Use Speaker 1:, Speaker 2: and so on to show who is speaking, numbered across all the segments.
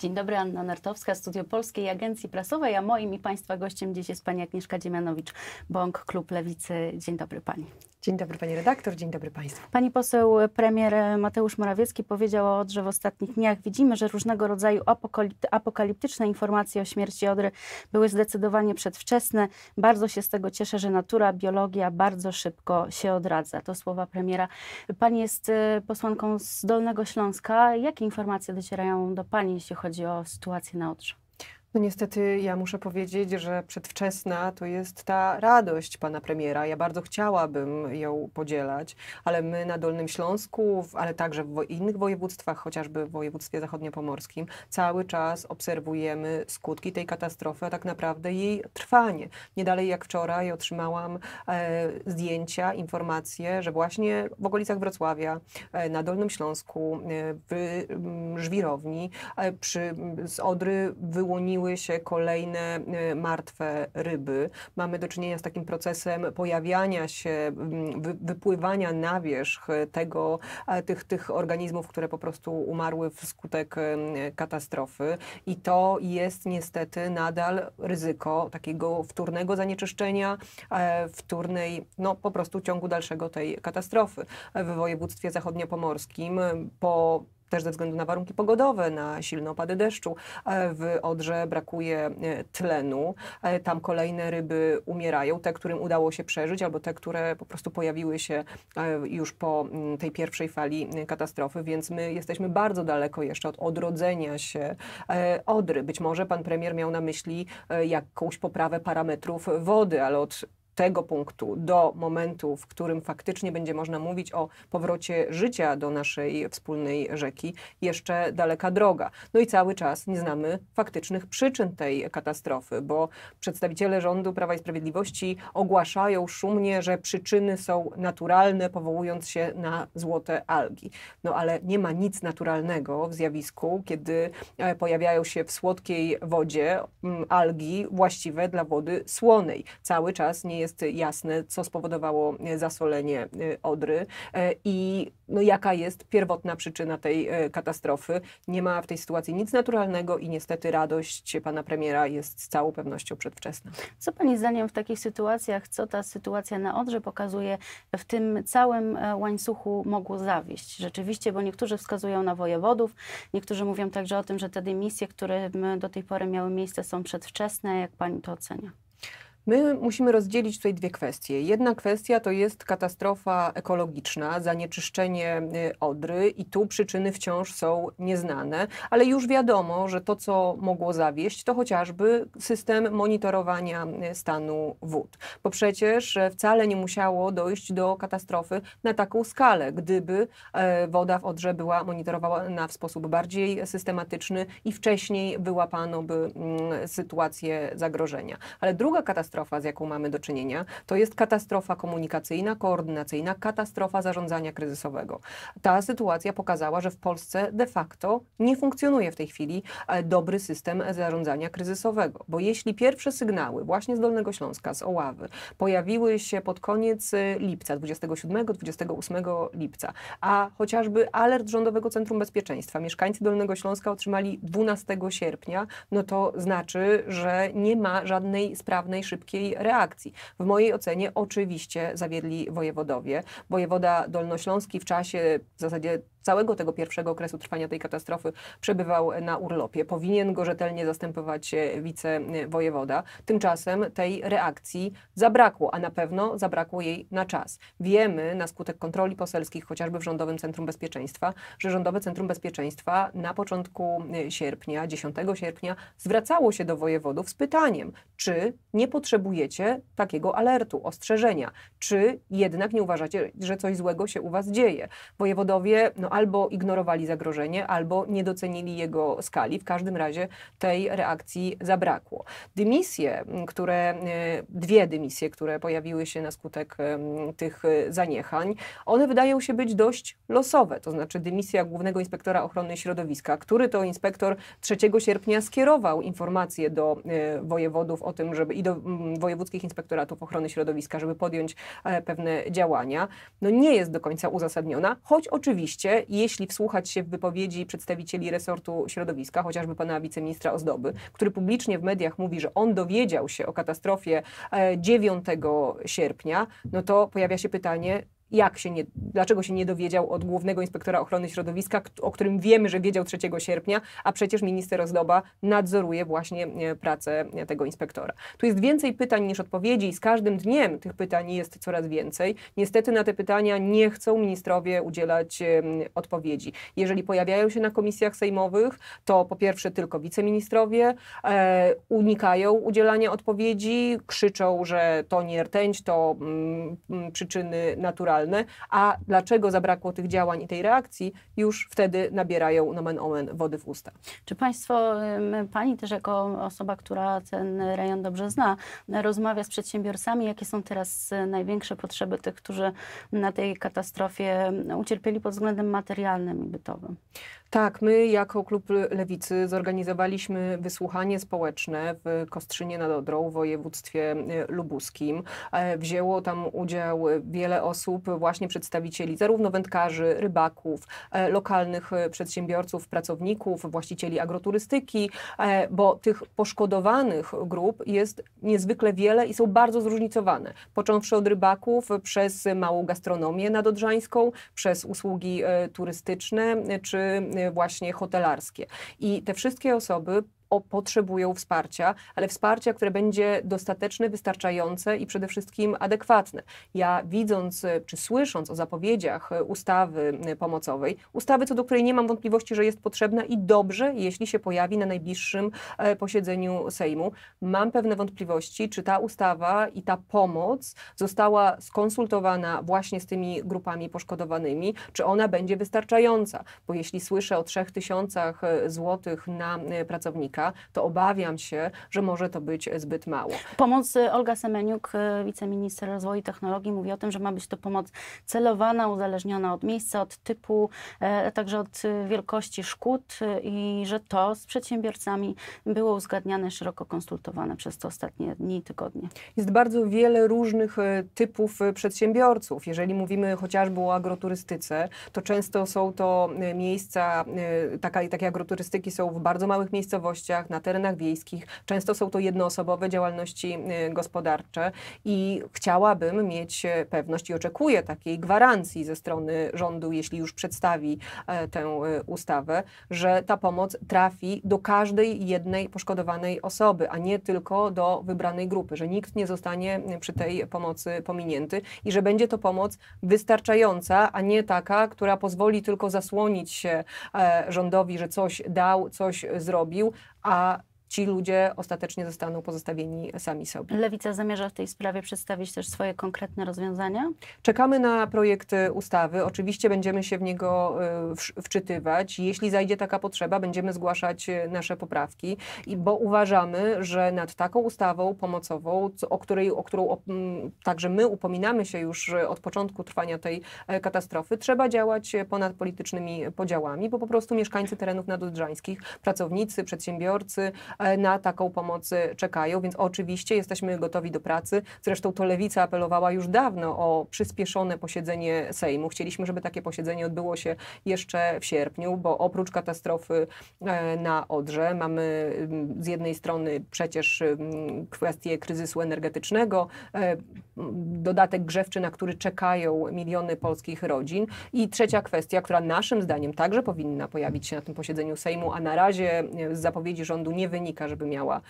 Speaker 1: Dzień dobry, Anna Nartowska, Studio Polskiej Agencji Prasowej, a moim i Państwa gościem dziś jest Pani Agnieszka Dziemianowicz, Bąk Klub Lewicy. Dzień dobry Pani.
Speaker 2: Dzień dobry Pani redaktor, dzień dobry Państwu. Pani poseł
Speaker 1: premier Mateusz Morawiecki powiedział o Odrze w ostatnich dniach. Widzimy, że różnego rodzaju apokaliptyczne informacje o śmierci Odry były zdecydowanie przedwczesne. Bardzo się z tego cieszę, że natura, biologia bardzo szybko się odradza. To słowa premiera. Pani jest y, posłanką z Dolnego Śląska. Jakie informacje docierają do Pani, jeśli chodzi chodzi o
Speaker 2: sytuację na otrze. No niestety ja muszę powiedzieć, że przedwczesna to jest ta radość pana premiera. Ja bardzo chciałabym ją podzielać, ale my na Dolnym Śląsku, ale także w innych województwach, chociażby w województwie zachodniopomorskim, cały czas obserwujemy skutki tej katastrofy, a tak naprawdę jej trwanie. Nie dalej jak wczoraj otrzymałam e, zdjęcia, informacje, że właśnie w okolicach Wrocławia, e, na Dolnym Śląsku, e, w Żwirowni, e, przy, z Odry wyłoniły pojawiły się kolejne e, martwe ryby. Mamy do czynienia z takim procesem pojawiania się, mm, wypływania na wierzch e, tego, e, tych, tych organizmów, które po prostu umarły wskutek katastrofy. I to jest niestety nadal ryzyko takiego wtórnego zanieczyszczenia, wtórnej, no po prostu ciągu dalszego tej katastrofy. W województwie zachodniopomorskim po też ze względu na warunki pogodowe, na silne opady deszczu. E, w Odrze brakuje e, tlenu. E, tam kolejne ryby umierają, te, którym udało się przeżyć, albo te, które po prostu pojawiły się już po mm, tej pierwszej fali katastrofy, więc my jesteśmy bardzo daleko jeszcze od odrodzenia się Odry. Być może pan premier miał na myśli jakąś poprawę parametrów wody, ale od tego punktu do momentu, w którym faktycznie będzie można mówić o powrocie życia do naszej wspólnej rzeki, jeszcze daleka droga. No i cały czas nie znamy faktycznych przyczyn tej katastrofy, bo przedstawiciele rządu Prawa i Sprawiedliwości ogłaszają szumnie, że przyczyny są naturalne, powołując się na złote algi. No ale nie ma nic naturalnego w zjawisku, kiedy e, pojawiają się w słodkiej wodzie mm, algi właściwe dla wody słonej. Cały czas nie jest jest jasne, co spowodowało e, zasolenie e, Odry e, i no, jaka jest pierwotna przyczyna tej katastrofy. Nie ma w tej sytuacji nic naturalnego i niestety radość pana premiera jest z całą pewnością przedwczesna.
Speaker 1: Co pani zdaniem w takich sytuacjach, co ta sytuacja na Odrze pokazuje w tym całym łańcuchu mogło zawieść? Rzeczywiście, bo niektórzy wskazują na wojewodów, niektórzy mówią także o tym, że te dymisje, które
Speaker 2: do tej pory miały miejsce są przedwczesne. Jak pani to ocenia? My musimy rozdzielić tutaj dwie kwestie. Jedna kwestia to jest katastrofa ekologiczna, zanieczyszczenie y, Odry i tu przyczyny wciąż są nieznane, ale już wiadomo, że to, co mogło zawieść, to chociażby system monitorowania y, stanu wód. Bo przecież wcale nie musiało dojść do katastrofy na taką skalę, gdyby e, woda w Odrze była monitorowana w sposób bardziej systematyczny i wcześniej wyłapano by mm, sytuację zagrożenia. Ale druga katastrofa, katastrofa, z jaką mamy do czynienia. To jest katastrofa komunikacyjna, koordynacyjna, katastrofa zarządzania kryzysowego. Ta sytuacja pokazała, że w Polsce de facto nie funkcjonuje w tej chwili e, dobry system zarządzania kryzysowego, bo jeśli pierwsze sygnały właśnie z Dolnego Śląska, z Oławy, pojawiły się pod koniec e, lipca, 27-28 lipca, a chociażby alert Rządowego Centrum Bezpieczeństwa mieszkańcy Dolnego Śląska otrzymali 12 sierpnia, no to znaczy, że nie ma żadnej sprawnej, szybkiej szybkiej reakcji. W mojej ocenie oczywiście zawiedli wojewodowie. Wojewoda Dolnośląski w czasie w zasadzie całego tego pierwszego okresu trwania tej katastrofy przebywał na urlopie. Powinien go rzetelnie zastępować e, wicewojewoda. Tymczasem tej reakcji zabrakło, a na pewno zabrakło jej na czas. Wiemy na skutek kontroli poselskich, chociażby w Rządowym Centrum Bezpieczeństwa, że Rządowe Centrum Bezpieczeństwa na początku e, sierpnia, 10 sierpnia, zwracało się do wojewodów z pytaniem, czy nie potrzebujecie takiego alertu, ostrzeżenia, czy jednak nie uważacie, że coś złego się u was dzieje. Wojewodowie, no albo ignorowali zagrożenie, albo nie docenili jego skali. W każdym razie tej reakcji zabrakło. Dymisje, mm, które, y, dwie dymisje, które pojawiły się na skutek tych y, zaniechań, one wydają się być dość losowe. To znaczy dymisja głównego inspektora ochrony środowiska, który to inspektor 3 sierpnia skierował informacje do y, wojewodów o tym, żeby i do mm, wojewódzkich inspektoratów ochrony środowiska, żeby podjąć e, pewne działania, no nie jest do końca uzasadniona, choć oczywiście jeśli wsłuchać się w wypowiedzi przedstawicieli resortu środowiska, chociażby pana wiceministra Ozdoby, który publicznie w mediach mówi, że on dowiedział się o katastrofie 9 e, sierpnia, no to pojawia się pytanie, jak się nie, dlaczego się nie dowiedział od głównego inspektora ochrony środowiska, o którym wiemy, że wiedział 3 sierpnia, a przecież minister Ozdoba nadzoruje właśnie e, pracę e, tego inspektora. Tu jest więcej pytań niż odpowiedzi i z każdym dniem tych pytań jest coraz więcej. Niestety na te pytania nie chcą ministrowie udzielać e, odpowiedzi. Jeżeli pojawiają się na komisjach sejmowych, to po pierwsze tylko wiceministrowie e, unikają udzielania odpowiedzi, krzyczą, że to nie rtęć, to mm, przyczyny naturalne a dlaczego zabrakło tych działań i tej reakcji, już wtedy nabierają nomen omen wody w usta. Czy Państwo,
Speaker 1: Pani też jako osoba, która ten rejon dobrze zna, rozmawia z przedsiębiorcami, jakie są teraz e, największe potrzeby tych, którzy na tej katastrofie ucierpieli pod względem materialnym i bytowym?
Speaker 2: Tak, my jako klub Lewicy zorganizowaliśmy wysłuchanie społeczne w Kostrzynie nad Odrą w województwie e, lubuskim. E, wzięło tam udział wiele osób, właśnie przedstawicieli zarówno wędkarzy, rybaków, e, lokalnych e, przedsiębiorców, pracowników, właścicieli agroturystyki, e, bo tych poszkodowanych grup jest niezwykle wiele i są bardzo zróżnicowane. Począwszy od rybaków, przez małą gastronomię nadodrzańską, przez usługi turystyczne czy właśnie hotelarskie. I te wszystkie osoby o, potrzebują wsparcia, ale wsparcia, które będzie dostateczne, wystarczające i przede wszystkim adekwatne. Ja widząc czy słysząc o zapowiedziach ustawy y, pomocowej, ustawy, co do której nie mam wątpliwości, że jest potrzebna i dobrze, jeśli się pojawi na najbliższym e, posiedzeniu Sejmu, mam pewne wątpliwości, czy ta ustawa i ta pomoc została skonsultowana właśnie z tymi grupami poszkodowanymi, czy ona będzie wystarczająca. Bo jeśli słyszę o 3000 e, złotych na e, pracownika, to obawiam się, że może to być e, zbyt mało.
Speaker 1: Pomoc e, Olga Semeniuk, e, wiceminister rozwoju i technologii, mówi o tym, że ma być to pomoc celowana, uzależniona od miejsca, od typu, a także od wielkości szkód i że to z przedsiębiorcami było uzgadniane, szeroko konsultowane przez te ostatnie dni
Speaker 2: i tygodnie. Jest bardzo wiele różnych typów przedsiębiorców. Jeżeli mówimy chociażby o agroturystyce, to często są to miejsca, taka, takie agroturystyki są w bardzo małych miejscowościach, miejscowościach, na terenach wiejskich. Często są to jednoosobowe działalności y, gospodarcze i chciałabym mieć y, pewność i oczekuję takiej gwarancji ze strony rządu, jeśli już przedstawi e, tę y, ustawę, że ta pomoc trafi do każdej jednej poszkodowanej osoby, a nie tylko do wybranej grupy, że nikt nie zostanie przy tej pomocy pominięty i że będzie to pomoc wystarczająca, a nie taka, która pozwoli tylko zasłonić się e, rządowi, że coś dał, coś zrobił, are uh, ci ludzie ostatecznie zostaną pozostawieni sami sobie. Lewica zamierza w tej sprawie przedstawić też swoje konkretne rozwiązania? Czekamy na projekt e, ustawy. Oczywiście będziemy się w niego e, wczytywać. Jeśli zajdzie taka potrzeba, będziemy zgłaszać e, nasze poprawki, bo uważamy, że nad taką ustawą pomocową, o, której, o którą także my upominamy się już od początku trwania tej katastrofy, trzeba działać ponad politycznymi podziałami, bo po prostu mieszkańcy terenów nadodrzańskich, pracownicy, przedsiębiorcy, E, na taką pomoc czekają, więc oczywiście jesteśmy gotowi do pracy. Zresztą to Lewica apelowała już dawno o przyspieszone posiedzenie Sejmu. Chcieliśmy, żeby takie posiedzenie odbyło się jeszcze w sierpniu, bo oprócz katastrofy e, na Odrze mamy mm, z jednej strony przecież mm, kwestię kryzysu energetycznego, e, dodatek grzewczy, na który czekają miliony polskich rodzin i trzecia kwestia, która naszym zdaniem także powinna pojawić się na tym posiedzeniu Sejmu, a na razie z zapowiedzi rządu nie wynika, mechanika, żeby miała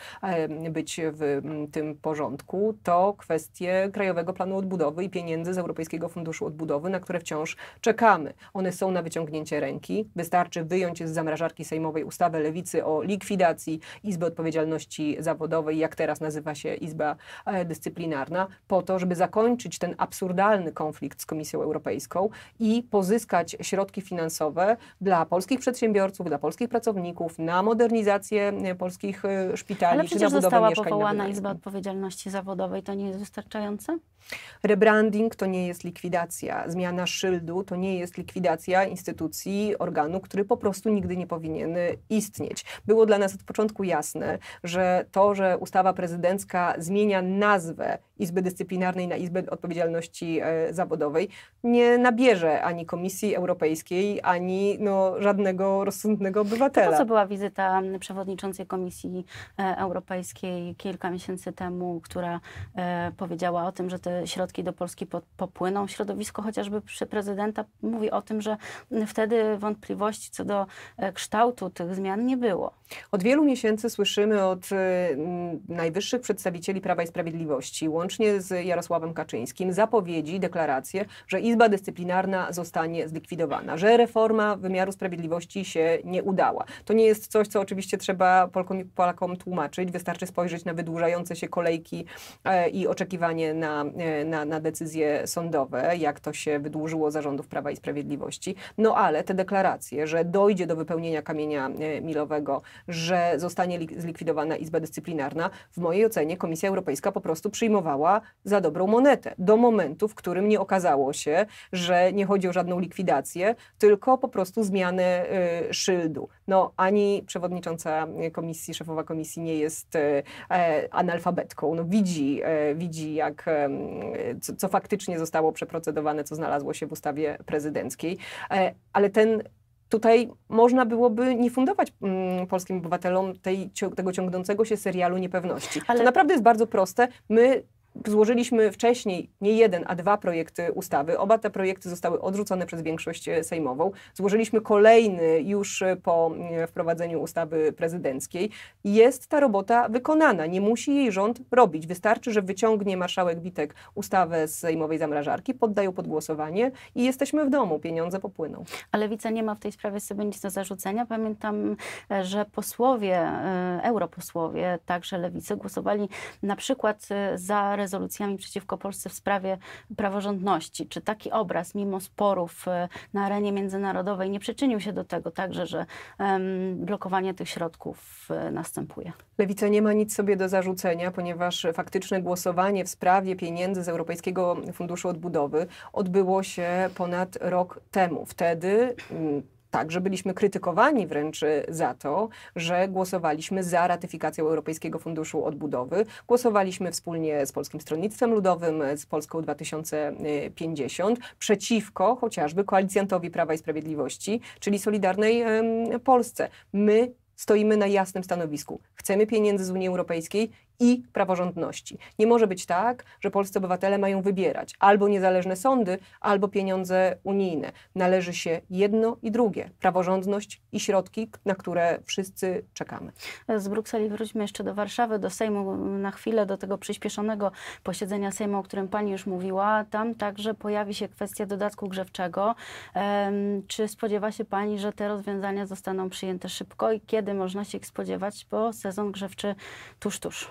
Speaker 2: być w tym porządku, to kwestie Krajowego Planu Odbudowy i pieniędzy z Europejskiego Funduszu Odbudowy, na które wciąż czekamy. One są na wyciągnięcie ręki. Wystarczy wyjąć z zamrażarki sejmowej ustawę Lewicy o likwidacji Izby Odpowiedzialności Zawodowej, jak teraz nazywa się Izba e, Dyscyplinarna, po to, żeby zakończyć ten absurdalny konflikt z Komisją Europejską i pozyskać środki finansowe dla polskich przedsiębiorców, dla polskich pracowników na modernizację e, polskiej miejskich y, szpitali. Ale przecież została powołana Izba
Speaker 1: Odpowiedzialności Zawodowej, to nie jest wystarczające?
Speaker 2: Rebranding to nie jest likwidacja, zmiana szyldu to nie jest likwidacja instytucji, organu, który po prostu nigdy nie powinien y, istnieć. Było dla nas od początku jasne, że to, że ustawa prezydencka zmienia nazwę Izby Dyscyplinarnej na Izbę Odpowiedzialności e, Zawodowej, nie nabierze ani Komisji Europejskiej, ani no, żadnego rozsądnego obywatela. To co
Speaker 1: była wizyta przewodniczącej Komisji e, Europejskiej kilka miesięcy temu, która e, powiedziała o tym, że te środki do Polski popłyną. Środowisko chociażby przy prezydenta mówi o tym, że
Speaker 2: wtedy wątpliwości co do kształtu tych zmian nie było. Od wielu miesięcy słyszymy od najwyższych przedstawicieli Prawa i Sprawiedliwości, łącznie z Jarosławem Kaczyńskim, zapowiedzi, deklaracje, że Izba Dyscyplinarna zostanie zlikwidowana, że reforma wymiaru sprawiedliwości się nie udała. To nie jest coś, co oczywiście trzeba Polkom, Polakom tłumaczyć. Wystarczy spojrzeć na wydłużające się kolejki e, i oczekiwanie na, e, na, na decyzje sądowe, jak to się wydłużyło zarządów Prawa i Sprawiedliwości. No ale te deklaracje, że dojdzie do wypełnienia kamienia e, milowego, że zostanie zlikwidowana Izba Dyscyplinarna, w mojej ocenie Komisja Europejska po prostu przyjmowała za dobrą monetę. Do momentu, w którym nie okazało się, że nie chodzi o żadną likwidację, tylko po prostu zmianę y, szyldu. No, ani przewodnicząca komisji, szefowa komisji nie jest y, e, analfabetką. No, widzi, e, widzi jak, e, co, co, faktycznie zostało przeprocedowane, co znalazło się w ustawie prezydenckiej. E, ale ten tutaj można byłoby nie fundować mm, polskim obywatelom tej, tego ciągnącego się serialu niepewności. Ale... To naprawdę jest bardzo proste. My Złożyliśmy wcześniej nie jeden, a dwa projekty ustawy. Oba te projekty zostały odrzucone przez większość e, sejmową. Złożyliśmy kolejny już e, po e, wprowadzeniu ustawy prezydenckiej. Jest ta robota wykonana. Nie musi jej rząd robić. Wystarczy, że wyciągnie marszałek Witek ustawę z sejmowej zamrażarki, ją pod głosowanie i jesteśmy w domu. Pieniądze popłyną.
Speaker 1: Ale Lewica nie ma w tej sprawie sobie nic do zarzucenia. Pamiętam, że posłowie, europosłowie, także Lewicy głosowali na przykład za rezerwacją rezolucjami przeciwko Polsce w sprawie praworządności. Czy taki obraz, mimo sporów y, na arenie międzynarodowej, nie przyczynił się do tego także, że blokowanie tych środków y, następuje?
Speaker 2: Lewica nie ma nic sobie do zarzucenia, ponieważ faktyczne głosowanie w sprawie pieniędzy z Europejskiego Funduszu Odbudowy odbyło się ponad rok temu. Wtedy mm, tak, że byliśmy krytykowani wręcz y, za to, że głosowaliśmy za ratyfikacją Europejskiego Funduszu Odbudowy. Głosowaliśmy wspólnie z Polskim Stronnictwem Ludowym, z Polską 2050, przeciwko chociażby koalicjantowi Prawa i Sprawiedliwości, czyli Solidarnej Polsce. My stoimy na jasnym stanowisku. Chcemy pieniędzy z Unii Europejskiej i praworządności. Nie może być tak, że polscy obywatele mają wybierać albo niezależne sądy, albo pieniądze unijne. Należy się jedno i drugie praworządność i środki, na które wszyscy czekamy.
Speaker 1: Z Brukseli wróćmy jeszcze do Warszawy, do Sejmu na chwilę, do tego przyspieszonego posiedzenia Sejmu, o którym pani już mówiła. Tam także pojawi się kwestia dodatku grzewczego. Czy spodziewa się pani, że te rozwiązania zostaną przyjęte szybko i kiedy można się ich spodziewać, bo
Speaker 2: sezon grzewczy tuż, tuż?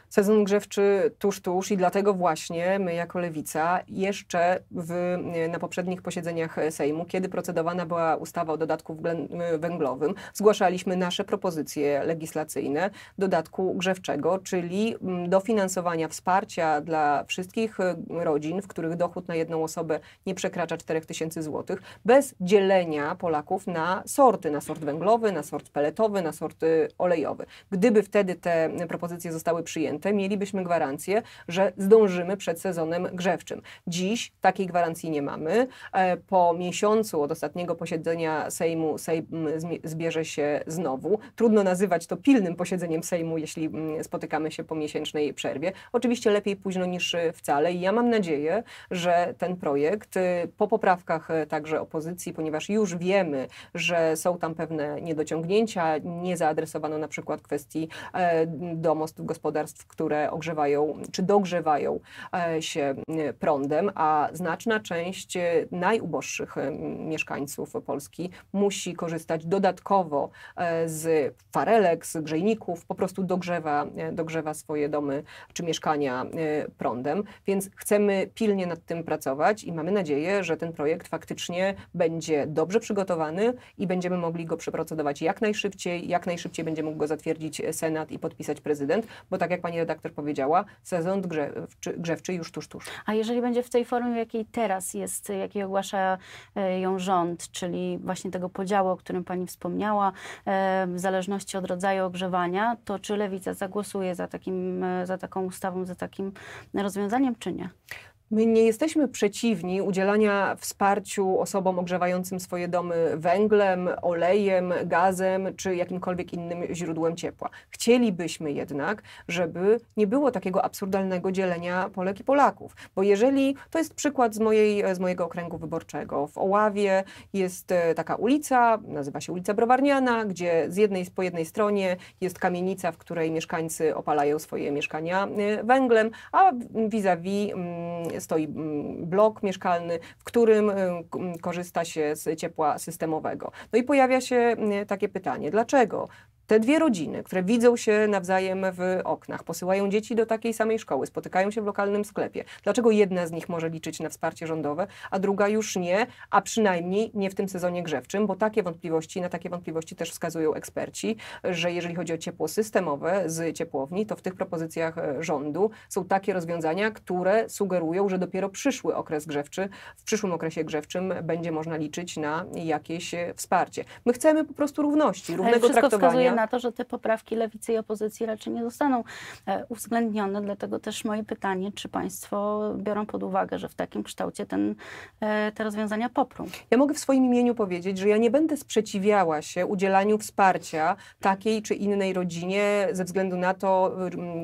Speaker 2: sezon grzewczy tuż, tuż i dlatego właśnie my jako Lewica jeszcze w, na poprzednich posiedzeniach Sejmu, kiedy procedowana była ustawa o dodatku węglowym, zgłaszaliśmy nasze propozycje legislacyjne dodatku grzewczego, czyli mm, dofinansowania wsparcia dla wszystkich y, rodzin, w których dochód na jedną osobę nie przekracza 4000 zł, bez dzielenia Polaków na sorty, na sort węglowy, na sort peletowy, na sort olejowy. Gdyby wtedy te propozycje zostały przyjęte, minutę mielibyśmy gwarancję, że zdążymy przed sezonem grzewczym. Dziś takiej gwarancji nie mamy. E, po miesiącu od ostatniego posiedzenia Sejmu Sejm mm, zbierze się znowu. Trudno nazywać to pilnym posiedzeniem Sejmu, jeśli mm, spotykamy się po miesięcznej przerwie. Oczywiście lepiej późno niż y, wcale i ja mam nadzieję, że ten projekt y, po poprawkach y, także opozycji, ponieważ już wiemy, że są tam pewne niedociągnięcia, nie zaadresowano na przykład kwestii e, domostw gospodarstw które ogrzewają czy dogrzewają e, się e, prądem, a znaczna część e, najuboższych mieszkańców Polski musi korzystać dodatkowo z farelek, z grzejników, po prostu dogrzewa, dogrzewa swoje domy czy mieszkania prądem, więc chcemy pilnie nad tym pracować i mamy nadzieję, że ten projekt faktycznie będzie dobrze przygotowany i będziemy mogli go przeprocedować jak najszybciej, jak najszybciej będzie mógł go zatwierdzić Senat i podpisać prezydent, bo tak jak pani redaktor powiedziała, sezon grzewczy, grzewczy już tuż, tuż.
Speaker 1: A jeżeli będzie w tej formie, w jakiej teraz jest, jakiej ogłasza e, ją rząd, czyli właśnie tego podziału, o którym pani wspomniała, e, w zależności od rodzaju ogrzewania, to czy lewica zagłosuje za, takim, e, za taką ustawą, za takim rozwiązaniem, czy nie?
Speaker 2: My nie jesteśmy przeciwni udzielania wsparciu osobom ogrzewającym swoje domy węglem, olejem, gazem czy jakimkolwiek innym źródłem ciepła. Chcielibyśmy jednak, żeby nie było takiego absurdalnego dzielenia Polek i Polaków, bo jeżeli to jest przykład z, mojej, z mojego okręgu wyborczego, w Oławie jest e, taka ulica, nazywa się ulica Browarniana, gdzie z jednej, po jednej stronie jest kamienica, w której mieszkańcy opalają swoje mieszkania e, węglem, a vis-a-vis mm, stoi mm, blok mieszkalny, w którym y, mm, korzysta się z ciepła systemowego. No i pojawia się y, takie pytanie, dlaczego te dwie rodziny, które widzą się nawzajem w oknach, posyłają dzieci do takiej samej szkoły, spotykają się w lokalnym sklepie. Dlaczego jedna z nich może liczyć na wsparcie rządowe, a druga już nie, a przynajmniej nie w tym sezonie grzewczym, bo takie wątpliwości, na takie wątpliwości też wskazują eksperci, że jeżeli chodzi o ciepło systemowe z ciepłowni, to w tych propozycjach e, rządu są takie rozwiązania, które sugerują, że dopiero przyszły okres grzewczy, w przyszłym okresie grzewczym będzie można liczyć na jakieś e, wsparcie. My chcemy po prostu równości, równego traktowania na
Speaker 1: to, że te poprawki lewicy i opozycji raczej nie zostaną e, uwzględnione. Dlatego też moje pytanie, czy Państwo biorą
Speaker 2: pod uwagę, że w takim kształcie ten, e, te rozwiązania poprą? Ja mogę w swoim imieniu powiedzieć, że ja nie będę sprzeciwiała się udzielaniu wsparcia takiej czy innej rodzinie ze względu na to,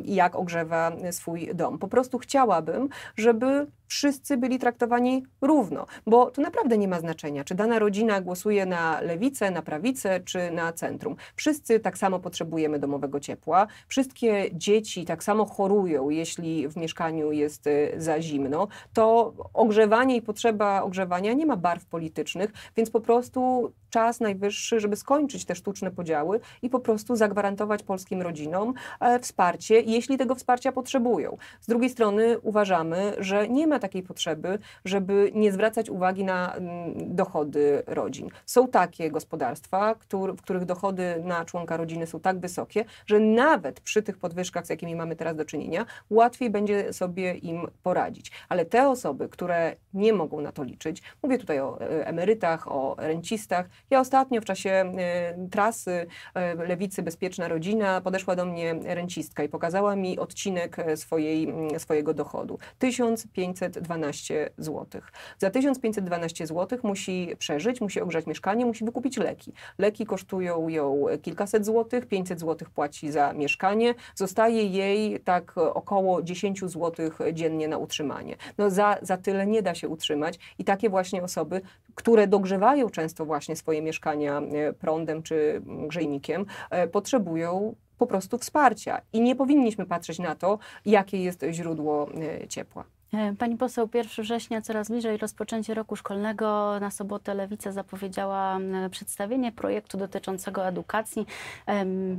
Speaker 2: jak ogrzewa swój dom. Po prostu chciałabym, żeby wszyscy byli traktowani równo, bo to naprawdę nie ma znaczenia, czy dana rodzina głosuje na lewicę, na prawicę, czy na centrum. Wszyscy tak samo potrzebujemy domowego ciepła. Wszystkie dzieci tak samo chorują, jeśli w mieszkaniu jest y, za zimno. To ogrzewanie i potrzeba ogrzewania nie ma barw politycznych, więc po prostu czas najwyższy, żeby skończyć te sztuczne podziały i po prostu zagwarantować polskim rodzinom e, wsparcie, jeśli tego wsparcia potrzebują. Z drugiej strony uważamy, że nie ma takiej potrzeby, żeby nie zwracać uwagi na mm, dochody rodzin. Są takie gospodarstwa, w których dochody na członka członka rodziny są tak wysokie, że nawet przy tych podwyżkach, z jakimi mamy teraz do czynienia, łatwiej będzie sobie im poradzić. Ale te osoby, które nie mogą na to liczyć, mówię tutaj o e, emerytach, o rencistach. Ja ostatnio w czasie e, trasy e, Lewicy Bezpieczna Rodzina podeszła do mnie rencistka i pokazała mi odcinek swojej, swojego dochodu. 1512 zł. Za 1512 zł musi przeżyć, musi ogrzać mieszkanie, musi wykupić leki. Leki kosztują ją kilkaset 600 zł, 500 zł płaci za mieszkanie, zostaje jej tak około 10 zł dziennie na utrzymanie. No za, za tyle nie da się utrzymać i takie właśnie osoby, które dogrzewają często właśnie swoje mieszkania e, prądem czy grzejnikiem, e, potrzebują po prostu wsparcia i nie powinniśmy patrzeć na to, jakie jest źródło e, ciepła.
Speaker 1: E, pani poseł, 1 września coraz bliżej rozpoczęcie roku szkolnego. Na sobotę Lewica zapowiedziała przedstawienie projektu dotyczącego edukacji.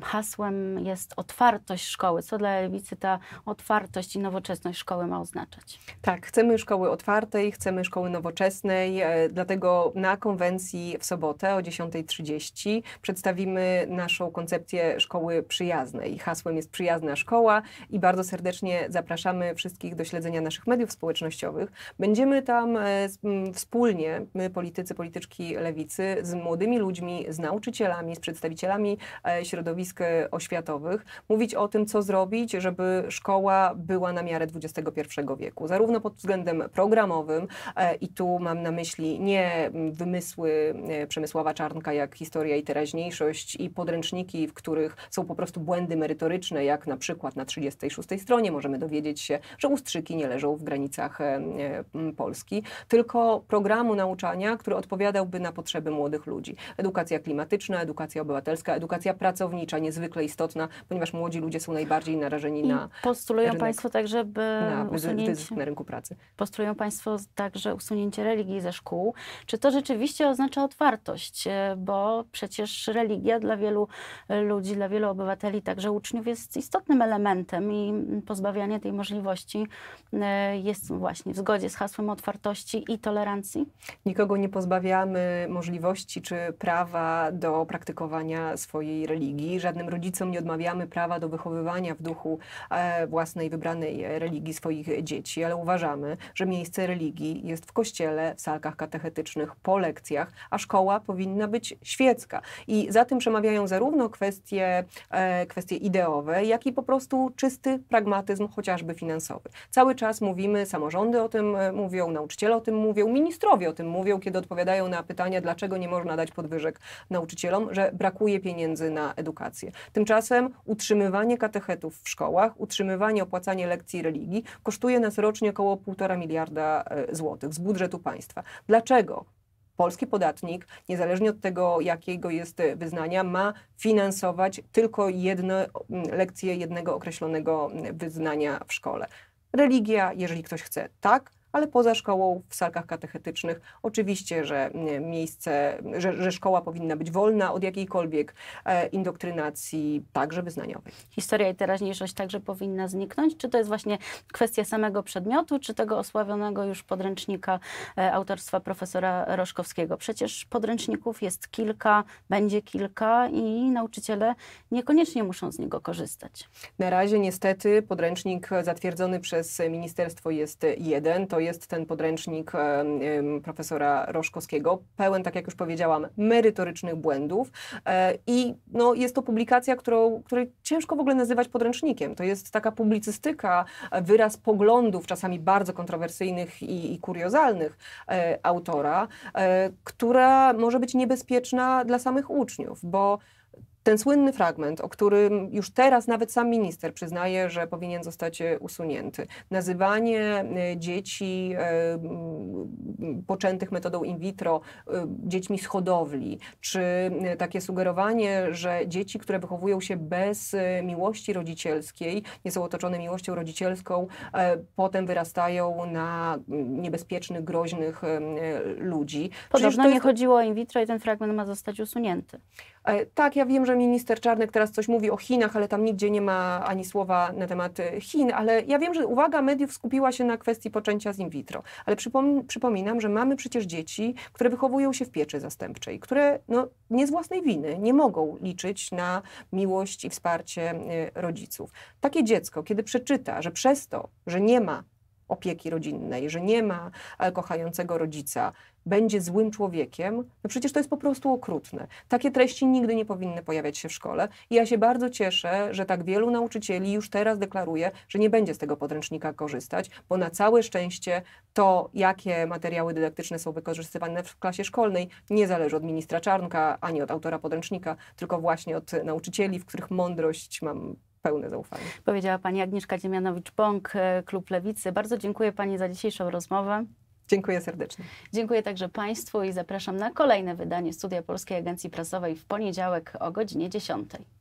Speaker 1: Hasłem jest
Speaker 2: otwartość szkoły. Co dla Lewicy ta otwartość i nowoczesność szkoły ma oznaczać? Tak, chcemy szkoły otwartej, chcemy szkoły nowoczesnej, e, dlatego na konwencji w sobotę o 10.30 przedstawimy naszą koncepcję szkoły przyjaznej. Hasłem jest przyjazna szkoła i bardzo serdecznie zapraszamy wszystkich do śledzenia naszych mediów mediów społecznościowych. Będziemy tam e, wspólnie, my politycy, polityczki lewicy, z młodymi ludźmi, z nauczycielami, z przedstawicielami e, środowisk e, oświatowych, mówić o tym, co zrobić, żeby szkoła była na miarę XXI wieku, zarówno pod względem programowym, i tu mam na myśli nie wymysły Przemysława Czarnka, jak historia i teraźniejszość, i podręczniki, w których są po prostu błędy merytoryczne, jak na przykład na 36 stronie możemy dowiedzieć się, że ustrzyki nie leżą w granicach e, Polski, tylko programu nauczania, który odpowiadałby na potrzeby młodych ludzi. Edukacja klimatyczna, edukacja obywatelska, edukacja pracownicza, niezwykle istotna, ponieważ młodzi ludzie są najbardziej narażeni I na.
Speaker 1: Postulują rynek, Państwo tak, Na na rynku pracy. Postulują Państwo także usunięcie religii ze szkół. Czy to rzeczywiście oznacza otwartość? E, bo przecież religia dla wielu e, ludzi, dla wielu obywateli, także uczniów, jest istotnym elementem i pozbawianie tej możliwości jest właśnie
Speaker 2: w zgodzie z hasłem otwartości i tolerancji? Nikogo nie pozbawiamy możliwości czy prawa do praktykowania swojej religii. Żadnym rodzicom nie odmawiamy prawa do wychowywania w duchu e, własnej wybranej religii swoich dzieci, ale uważamy, że miejsce religii jest w kościele, w salkach katechetycznych, po lekcjach, a szkoła powinna być świecka. I za tym przemawiają zarówno kwestie, e, kwestie ideowe, jak i po prostu czysty pragmatyzm, chociażby finansowy. Cały czas mówimy, samorządy o tym e, mówią, nauczyciele o tym mówią, ministrowie o tym mówią, kiedy odpowiadają na pytania, dlaczego nie można dać podwyżek nauczycielom, że brakuje pieniędzy na edukację. Tymczasem utrzymywanie katechetów w szkołach, utrzymywanie, opłacanie lekcji religii kosztuje nas rocznie około 1,5 miliarda e, złotych z budżetu państwa. Dlaczego polski podatnik, niezależnie od tego, jakiego jest e, wyznania, ma finansować tylko jedne lekcje jednego określonego wyznania w szkole. Religia, jeżeli ktoś chce, tak ale poza szkołą, w salkach katechetycznych. Oczywiście, że miejsce, że, że szkoła powinna być wolna od jakiejkolwiek e, indoktrynacji, także wyznaniowej.
Speaker 1: Historia i teraźniejszość także powinna zniknąć? Czy to jest właśnie kwestia samego przedmiotu, czy tego osławionego już podręcznika e, autorstwa profesora Roszkowskiego? Przecież podręczników jest kilka, będzie kilka i nauczyciele niekoniecznie muszą z niego korzystać.
Speaker 2: Na razie niestety podręcznik zatwierdzony przez ministerstwo jest jeden, to jest jest ten podręcznik profesora Roszkowskiego, pełen, tak jak już powiedziałam, merytorycznych błędów e, i no, jest to publikacja, którą, której ciężko w ogóle nazywać podręcznikiem. To jest taka publicystyka, e, wyraz poglądów, czasami bardzo kontrowersyjnych i, i kuriozalnych e, autora, która może być niebezpieczna dla samych uczniów, bo ten słynny fragment, o którym już teraz nawet sam minister przyznaje, że powinien zostać e, usunięty. Nazywanie e, dzieci e, poczętych metodą in vitro dziećmi z hodowli, czy takie sugerowanie, że dzieci, które wychowują się bez miłości rodzicielskiej, nie są otoczone miłością rodzicielską, potem wyrastają na niebezpiecznych, groźnych ludzi. Podobno jest... nie chodziło o in vitro i ten fragment ma zostać usunięty. E, tak, ja wiem, że minister Czarnek teraz coś mówi o Chinach, ale tam nigdzie nie ma ani słowa na temat e, Chin, ale ja wiem, że uwaga mediów skupiła się na kwestii poczęcia z in vitro. Ale przypominam, że mamy przecież dzieci, które wychowują się w pieczy zastępczej, które no, nie z własnej winy nie mogą liczyć na miłość i wsparcie e, rodziców. Takie dziecko, kiedy przeczyta, że przez to, że nie ma opieki rodzinnej, że nie ma kochającego rodzica, będzie złym człowiekiem, no przecież to jest po prostu okrutne. Takie treści nigdy nie powinny pojawiać się w szkole. I ja się bardzo cieszę, że tak wielu nauczycieli już teraz deklaruje, że nie będzie z tego podręcznika korzystać, bo na całe szczęście to, jakie materiały dydaktyczne są wykorzystywane w klasie szkolnej, nie zależy od ministra Czarnka ani od autora podręcznika, tylko właśnie od nauczycieli, w których mądrość, mam pełne zaufanie.
Speaker 1: Powiedziała pani Agnieszka Dziemianowicz-Bąk, e, Klub Lewicy. Bardzo dziękuję pani za dzisiejszą rozmowę. Dziękuję serdecznie. Dziękuję także Państwu i zapraszam na kolejne wydanie Studia Polskiej Agencji Prasowej w poniedziałek o godzinie 10.